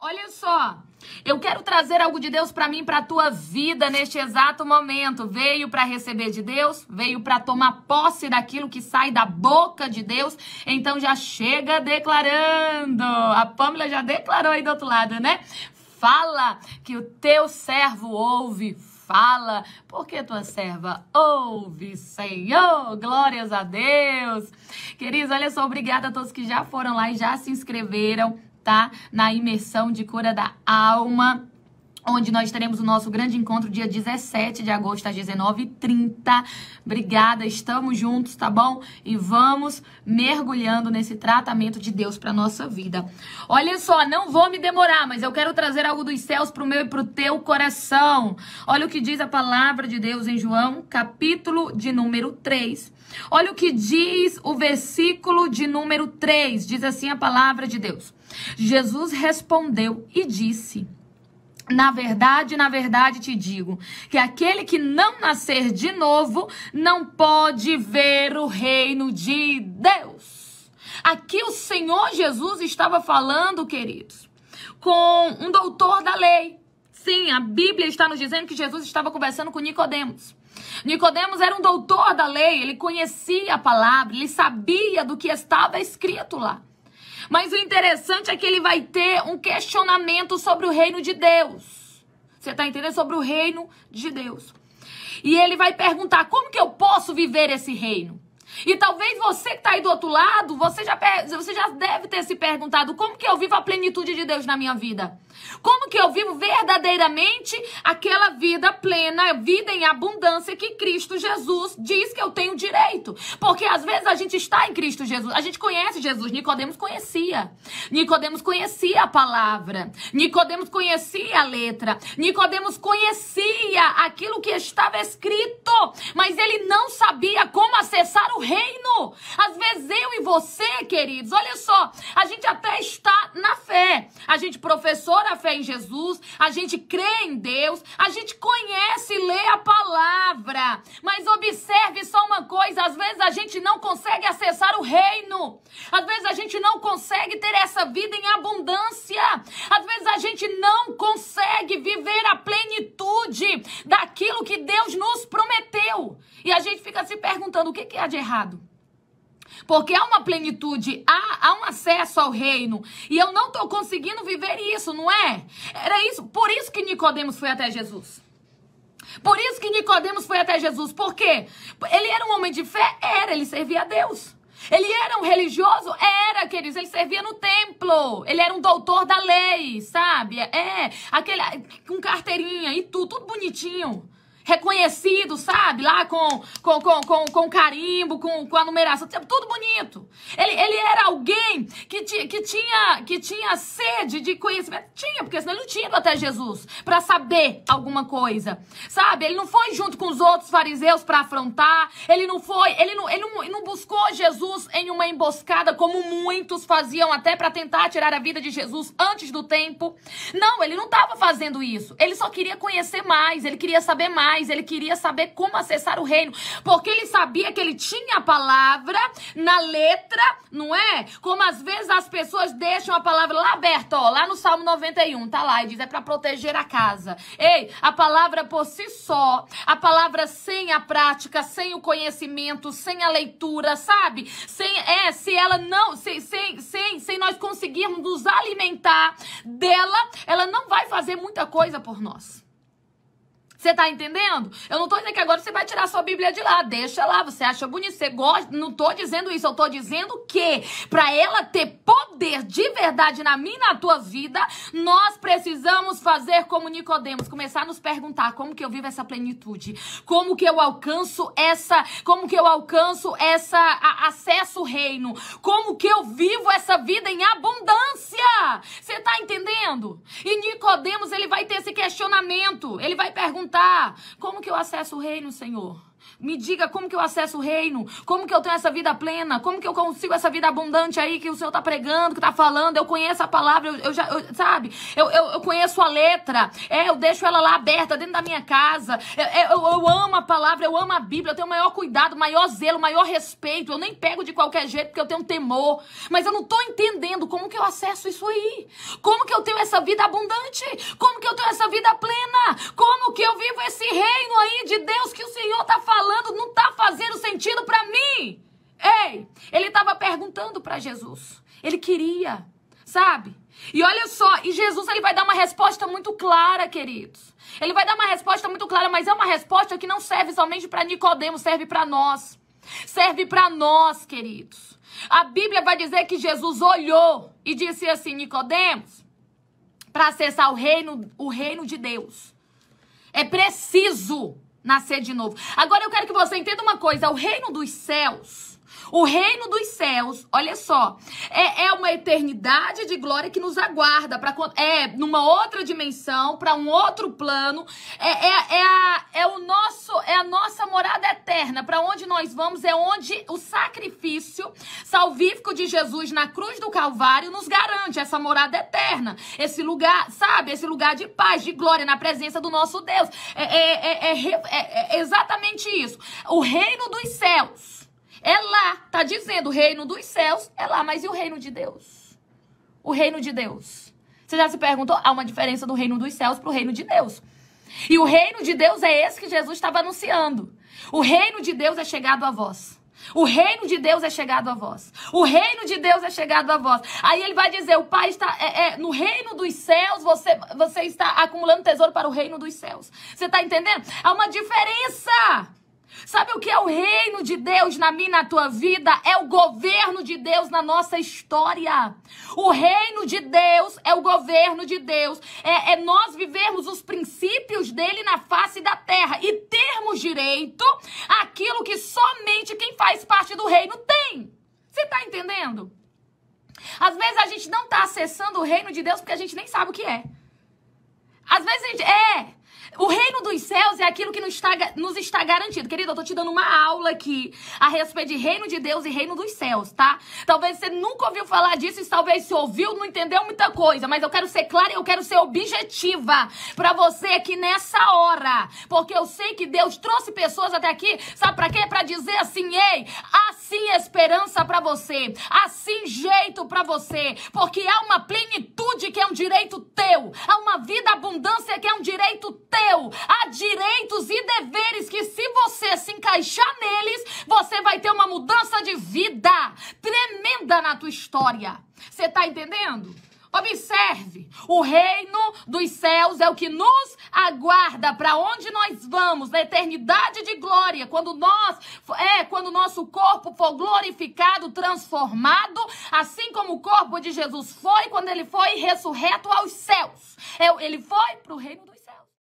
Olha só, eu quero trazer algo de Deus para mim, para a tua vida neste exato momento. Veio para receber de Deus, veio para tomar posse daquilo que sai da boca de Deus. Então já chega declarando. A Pâmela já declarou aí do outro lado, né? Fala que o teu servo ouve, fala, porque tua serva ouve, Senhor. Glórias a Deus. Queridos, olha só, obrigada a todos que já foram lá e já se inscreveram tá? Na imersão de cura da alma onde nós teremos o nosso grande encontro dia 17 de agosto às 19h30. Obrigada, estamos juntos, tá bom? E vamos mergulhando nesse tratamento de Deus para nossa vida. Olha só, não vou me demorar, mas eu quero trazer algo dos céus para o meu e para o teu coração. Olha o que diz a palavra de Deus em João, capítulo de número 3 Olha o que diz o versículo de número 3, diz assim a palavra de Deus. Jesus respondeu e disse: na verdade, na verdade te digo que aquele que não nascer de novo não pode ver o reino de Deus. Aqui o Senhor Jesus estava falando, queridos, com um doutor da lei. Sim, a Bíblia está nos dizendo que Jesus estava conversando com Nicodemos. Nicodemos era um doutor da lei, ele conhecia a palavra, ele sabia do que estava escrito lá. Mas o interessante é que ele vai ter um questionamento sobre o reino de Deus. Você está entendendo? Sobre o reino de Deus. E ele vai perguntar: como que eu posso viver esse reino? E talvez você que está aí do outro lado, você já, você já deve ter se perguntado: como que eu vivo a plenitude de Deus na minha vida? Como que eu vivo verdadeiramente aquela vida plena, vida em abundância que Cristo Jesus diz que eu tenho direito? Porque às vezes a gente está em Cristo Jesus, a gente conhece Jesus, Nicodemos conhecia. Nicodemos conhecia a palavra. Nicodemos conhecia a letra. Nicodemos conhecia aquilo que estava escrito, mas ele não sabia como acessar o reino. Às vezes eu e você, queridos, olha só, a gente até está na fé. A gente professora a fé em Jesus, a gente crê em Deus, a gente conhece e lê a palavra. Mas observe só uma coisa: às vezes a gente não consegue acessar o reino, às vezes a gente não consegue ter essa vida em abundância, às vezes a gente não consegue viver a plenitude daquilo que Deus nos prometeu. E a gente fica se perguntando: o que, que há de errado? porque há uma plenitude, há, há um acesso ao reino, e eu não estou conseguindo viver isso, não é? Era isso, por isso que Nicodemos foi até Jesus. Por isso que Nicodemos foi até Jesus. Por quê? Ele era um homem de fé? Era, ele servia a Deus. Ele era um religioso? Era, queridos. Ele servia no templo. Ele era um doutor da lei, sabe? É, aquele com carteirinha e tudo, tudo bonitinho reconhecido, sabe? Lá com, com, com, com, com carimbo, com, com a numeração, tudo bonito. Ele, ele era alguém que, ti, que, tinha, que tinha sede de conhecimento. Tinha, porque senão ele não tinha ido até Jesus para saber alguma coisa, sabe? Ele não foi junto com os outros fariseus para afrontar, ele não foi, ele não, ele, não, ele não buscou Jesus em uma emboscada como muitos faziam até para tentar tirar a vida de Jesus antes do tempo. Não, ele não estava fazendo isso. Ele só queria conhecer mais, ele queria saber mais mais, ele queria saber como acessar o reino, porque ele sabia que ele tinha a palavra na letra, não é? Como às vezes as pessoas deixam a palavra lá aberta, ó, lá no Salmo 91, tá lá, e diz é para proteger a casa. Ei, a palavra por si só, a palavra sem a prática, sem o conhecimento, sem a leitura, sabe? Sem é, se ela não, sem sem sem, sem nós conseguirmos nos alimentar dela, ela não vai fazer muita coisa por nós. Você tá entendendo? Eu não tô dizendo que agora você vai tirar sua Bíblia de lá. Deixa lá, você acha bonito, você gosta. Não tô dizendo isso, eu tô dizendo que para ela ter poder de verdade na minha e na tua vida, nós precisamos fazer como Nicodemos, começar a nos perguntar como que eu vivo essa plenitude, como que eu alcanço essa, como que eu alcanço essa a, acesso ao reino, como que eu vivo essa vida em abundância. Você tá entendendo? E Nicodemos, ele vai ter ele vai perguntar: como que eu acesso o reino, Senhor? Me diga como que eu acesso o reino, como que eu tenho essa vida plena, como que eu consigo essa vida abundante aí que o Senhor tá pregando, que tá falando. Eu conheço a palavra, eu, eu já, eu, sabe? Eu, eu, eu, conheço a letra, é, eu deixo ela lá aberta dentro da minha casa. É, é, eu, eu, amo a palavra, eu amo a Bíblia, eu tenho o maior cuidado, o maior zelo, o maior respeito. Eu nem pego de qualquer jeito porque eu tenho temor. Mas eu não tô entendendo como que eu acesso isso aí. Como que eu tenho essa vida abundante? Como que eu tenho essa vida plena? Ei, ele estava perguntando para Jesus. Ele queria, sabe? E olha só, e Jesus ele vai dar uma resposta muito clara, queridos. Ele vai dar uma resposta muito clara, mas é uma resposta que não serve somente para Nicodemos, serve para nós. Serve para nós, queridos. A Bíblia vai dizer que Jesus olhou e disse assim: Nicodemos, para acessar o reino, o reino de Deus, é preciso nascer de novo. Agora eu quero que você entenda uma coisa: o reino dos céus o reino dos céus, olha só, é, é uma eternidade de glória que nos aguarda para é numa outra dimensão, para um outro plano. É, é, é, a, é o nosso, é a nossa morada eterna. Para onde nós vamos é onde o sacrifício salvífico de Jesus na cruz do Calvário nos garante essa morada eterna, esse lugar, sabe, esse lugar de paz, de glória na presença do nosso Deus. é, é, é, é exatamente isso. O reino dos céus é lá, tá dizendo, o reino dos céus é lá, mas e o reino de Deus? O reino de Deus. Você já se perguntou? Há uma diferença do reino dos céus para o reino de Deus. E o reino de Deus é esse que Jesus estava anunciando. O reino de Deus é chegado a vós. O reino de Deus é chegado a vós. O reino de Deus é chegado a vós. Aí ele vai dizer: o Pai está é, é, no reino dos céus, você, você está acumulando tesouro para o reino dos céus. Você está entendendo? Há uma diferença Sabe o que é o reino de Deus na minha na tua vida? É o governo de Deus na nossa história. O reino de Deus é o governo de Deus. É, é nós vivermos os princípios dele na face da terra e termos direito àquilo que somente quem faz parte do reino tem. Você está entendendo? Às vezes a gente não está acessando o reino de Deus porque a gente nem sabe o que é. Às vezes a gente. É! céus é aquilo que nos está, nos está garantido. Querido, eu tô te dando uma aula aqui a respeito de reino de Deus e reino dos céus, tá? Talvez você nunca ouviu falar disso e talvez se ouviu, não entendeu muita coisa, mas eu quero ser clara e eu quero ser objetiva para você aqui nessa hora, porque eu sei que Deus trouxe pessoas até aqui, sabe para quê? Para dizer assim, ei, assim esperança para você, assim jeito para você, porque há uma plenitude que é um direito teu, há uma vida abundância que é um direito teu. Há direitos e deveres que se você se encaixar neles, você vai ter uma mudança de vida tremenda na tua história. Você tá entendendo? Observe, o reino dos céus é o que nos aguarda para onde nós vamos, na eternidade de glória, quando nós é quando nosso corpo for glorificado, transformado, assim como o corpo de Jesus foi quando ele foi ressurreto aos céus. É, ele foi para o reino